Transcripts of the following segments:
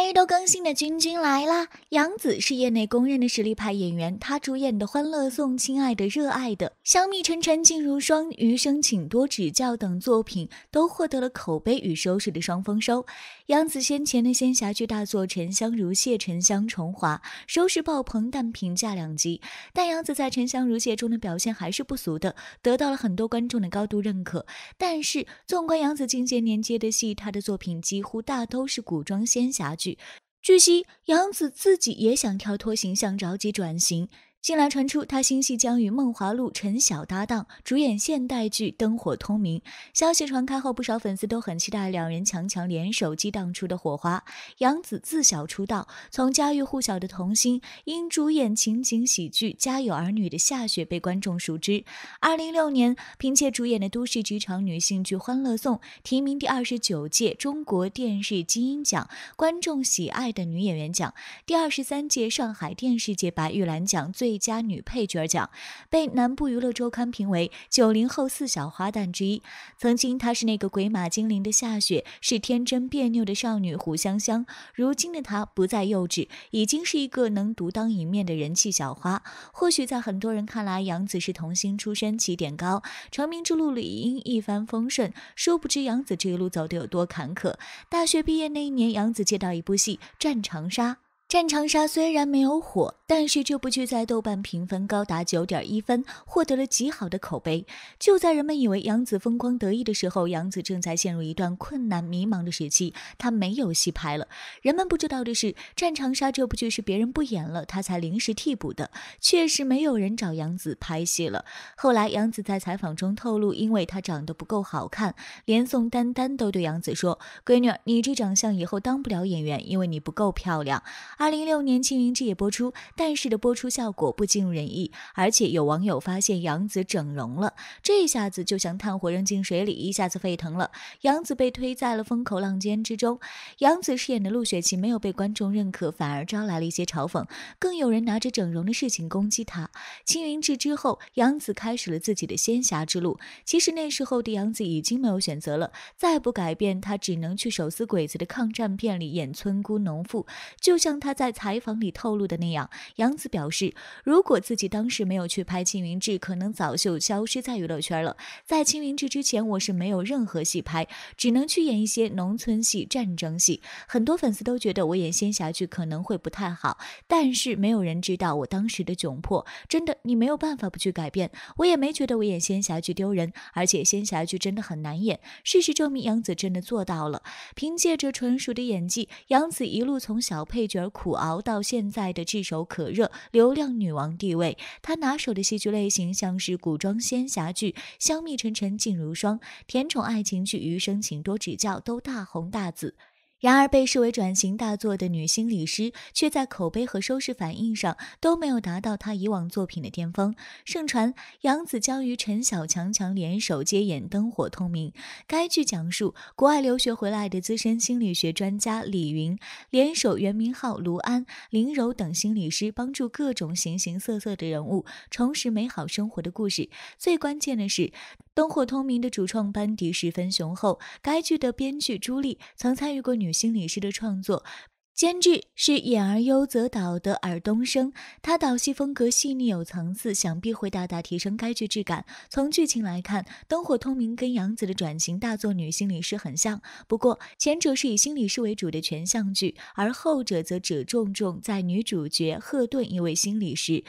每日都更新的君君来啦！杨紫是业内公认的实力派演员，她主演的《欢乐颂》《亲爱的热爱的》《香蜜沉沉烬如霜》《余生请多指教》等作品都获得了口碑与收视的双丰收。杨紫先前的仙侠剧大作《沉香如屑》《沉香重华》收视爆棚，但评价两极。但杨紫在《沉香如屑》中的表现还是不俗的，得到了很多观众的高度认可。但是，纵观杨紫近些年接的戏，她的作品几乎大都是古装仙侠剧。据悉，杨紫自己也想跳脱形象，着急转型。近来传出，他新戏将与梦华录陈晓搭档主演现代剧《灯火通明》。消息传开后，不少粉丝都很期待两人强强联手激荡出的火花。杨紫自小出道，从家喻户晓的童星，因主演情景喜剧《家有儿女》的夏雪被观众熟知。二零一六年，凭借主演的都市职场女性剧《欢乐颂》，提名第二十九届中国电视金鹰奖观众喜爱的女演员奖，第二十三届上海电视节白玉兰奖最。最佳女配角奖，被《南部娱乐周刊》评为九零后四小花旦之一。曾经她是那个鬼马精灵的夏雪，是天真别扭的少女胡香香。如今的她不再幼稚，已经是一个能独当一面的人气小花。或许在很多人看来，杨紫是童星出身，起点高，成名之路理应一帆风顺。殊不知，杨紫这一路走得有多坎坷。大学毕业那一年，杨紫接到一部戏《战长沙》。《战长沙》虽然没有火，但是这部剧在豆瓣评分高达九点一分，获得了极好的口碑。就在人们以为杨紫风光得意的时候，杨紫正在陷入一段困难迷茫的时期。她没有戏拍了。人们不知道的是，《战长沙》这部剧是别人不演了，她才临时替补的。确实没有人找杨紫拍戏了。后来，杨紫在采访中透露，因为她长得不够好看，连宋丹丹都对杨紫说：“闺女儿，你这长相以后当不了演员，因为你不够漂亮。”二零一六年，《青云志》也播出，但是的播出效果不尽人意，而且有网友发现杨紫整容了，这一下子就像炭火扔进水里，一下子沸腾了，杨紫被推在了风口浪尖之中。杨紫饰演的陆雪琪没有被观众认可，反而招来了一些嘲讽，更有人拿着整容的事情攻击她。《青云志》之后，杨紫开始了自己的仙侠之路。其实那时候的杨紫已经没有选择了，再不改变，她只能去手撕鬼子的抗战片里演村姑、农妇，就像她。他在采访里透露的那样，杨子表示，如果自己当时没有去拍《青云志》，可能早就消失在娱乐圈了。在《青云志》之前，我是没有任何戏拍，只能去演一些农村戏、战争戏。很多粉丝都觉得我演仙侠剧可能会不太好，但是没有人知道我当时的窘迫。真的，你没有办法不去改变。我也没觉得我演仙侠剧丢人，而且仙侠剧真的很难演。事实证明，杨子真的做到了，凭借着纯熟的演技，杨子一路从小配角。苦熬到现在的炙手可热，流量女王地位。她拿手的戏剧类型像是古装仙侠剧，《香蜜沉沉烬如霜》、甜宠爱情剧《余生，请多指教》都大红大紫。然而，被视为转型大作的《女心理师》却在口碑和收视反应上都没有达到她以往作品的巅峰。盛传杨紫将与陈小强强联手接演《灯火通明》。该剧讲述国外留学回来的资深心理学专家李云，联手袁明浩、卢安、林柔等心理师，帮助各种形形色色的人物重拾美好生活的故事。最关键的是。灯火通明的主创班底十分雄厚，该剧的编剧朱莉曾参与过《女心理师》的创作，监制是演而优则导的尔冬升，他导戏风格细腻有层次，想必会大大提升该剧质感。从剧情来看，《灯火通明》跟杨紫的转型大作《女心理师》很像，不过前者是以心理师为主的全向剧，而后者则着重重在女主角赫顿一位心理师。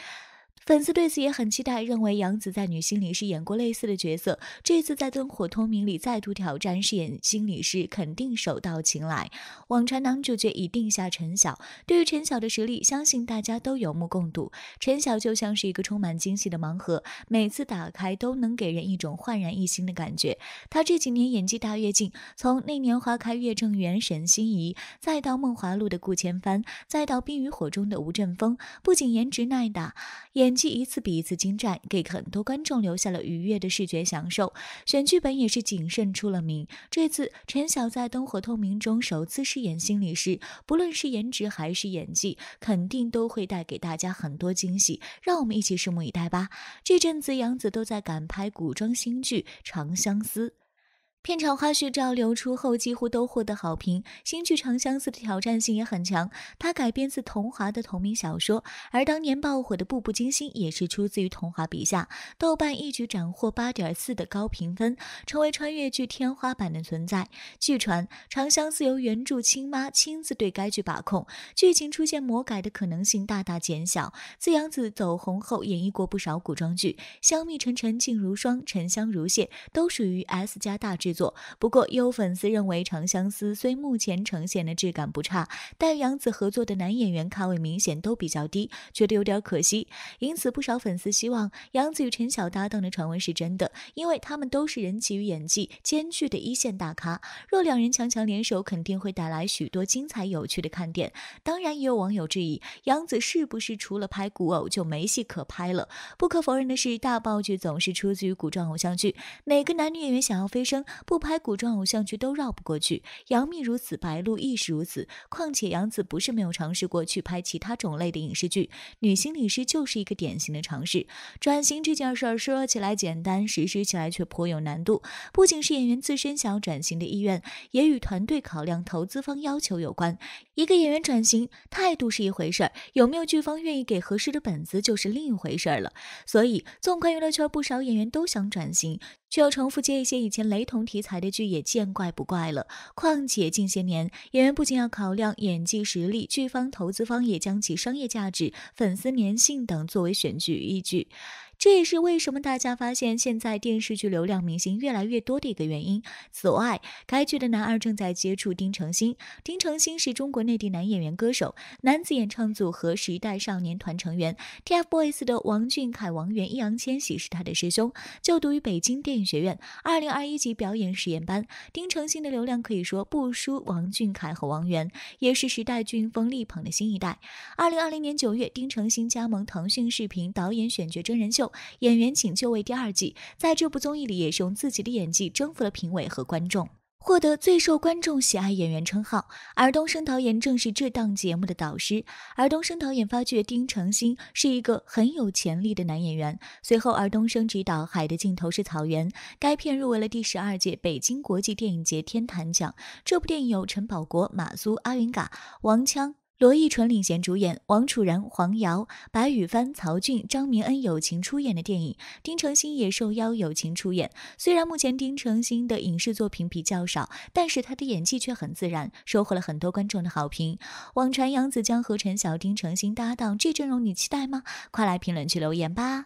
粉丝对此也很期待，认为杨紫在《女心理师》是演过类似的角色，这次在《灯火通明》里再度挑战饰演心理师，肯定手到擒来。网传男主角已定下陈晓，对于陈晓的实力，相信大家都有目共睹。陈晓就像是一个充满惊喜的盲盒，每次打开都能给人一种焕然一新的感觉。他这几年演技大跃进，从《那年花开月正圆》、《沈心怡》，再到《梦华录》的顾千帆，再到《冰与火》中的吴镇峰，不仅颜值耐打，演。演技一次比一次精湛，给很多观众留下了愉悦的视觉享受。选剧本也是谨慎出了名。这次陈晓在《灯火通明》中首次饰演心理师，不论是颜值还是演技，肯定都会带给大家很多惊喜。让我们一起拭目以待吧。这阵子杨紫都在赶拍古装新剧《长相思》。片场花絮照流出后，几乎都获得好评。新剧《长相思》的挑战性也很强，它改编自桐华的同名小说，而当年爆火的《步步惊心》也是出自于桐华笔下。豆瓣一举斩获八点四的高评分，成为穿越剧天花板的存在。据传，《长相思》由原著亲妈亲自对该剧把控，剧情出现魔改的可能性大大减小。自杨紫走红后，演绎过不少古装剧，《香蜜沉沉烬如霜》《沉香如屑》都属于 S 加大制。制作不过，也有粉丝认为，《长相思》虽目前呈现的质感不差，但与杨紫合作的男演员咖位明显都比较低，觉得有点可惜。因此，不少粉丝希望杨紫与陈晓搭档的传闻是真的，因为他们都是人气与演技兼具的一线大咖。若两人强强联手，肯定会带来许多精彩有趣的看点。当然，也有网友质疑杨紫是不是除了拍古偶就没戏可拍了。不可否认的是，大爆剧总是出自于古装偶像剧，每个男女演员想要飞升。不拍古装偶像剧都绕不过去，杨幂如此，白鹿亦是如此。况且杨紫不是没有尝试过去拍其他种类的影视剧，女心理师就是一个典型的尝试。转型这件事儿说起来简单，实施起来却颇有难度。不仅是演员自身想要转型的意愿，也与团队考量、投资方要求有关。一个演员转型态度是一回事儿，有没有剧方愿意给合适的本子就是另一回事儿了。所以，纵观娱乐圈，不少演员都想转型，却又重复接一些以前雷同。题材的剧也见怪不怪了。况且近些年，演员不仅要考量演技实力，剧方、投资方也将其商业价值、粉丝粘性等作为选剧依据。这也是为什么大家发现现在电视剧流量明星越来越多的一个原因。此外，该剧的男二正在接触丁程鑫。丁程鑫是中国内地男演员、歌手，男子演唱组合时代少年团成员。TFBOYS 的王俊凯、王源、易烊千玺是他的师兄，就读于北京电影学院二零二一级表演实验班。丁程鑫的流量可以说不输王俊凯和王源，也是时代俊峰力捧的新一代。二零二零年九月，丁程鑫加盟腾讯视频导演选角真人秀。演员请就位第二季，在这部综艺里也是用自己的演技征服了评委和观众，获得最受观众喜爱演员称号。尔冬升导演正是这档节目的导师，尔冬升导演发掘丁程鑫是一个很有潜力的男演员。随后，尔冬升执导《海的尽头是草原》，该片入围了第十二届北京国际电影节天坛奖。这部电影有陈宝国、马苏、阿云嘎、王锵。罗艺淳领衔主演，王楚然、黄瑶、白羽帆、曹骏、张明恩友情出演的电影，丁程鑫也受邀友情出演。虽然目前丁程鑫的影视作品比较少，但是他的演技却很自然，收获了很多观众的好评。网传杨紫将和陈晓、丁程鑫搭档，这阵容你期待吗？快来评论区留言吧。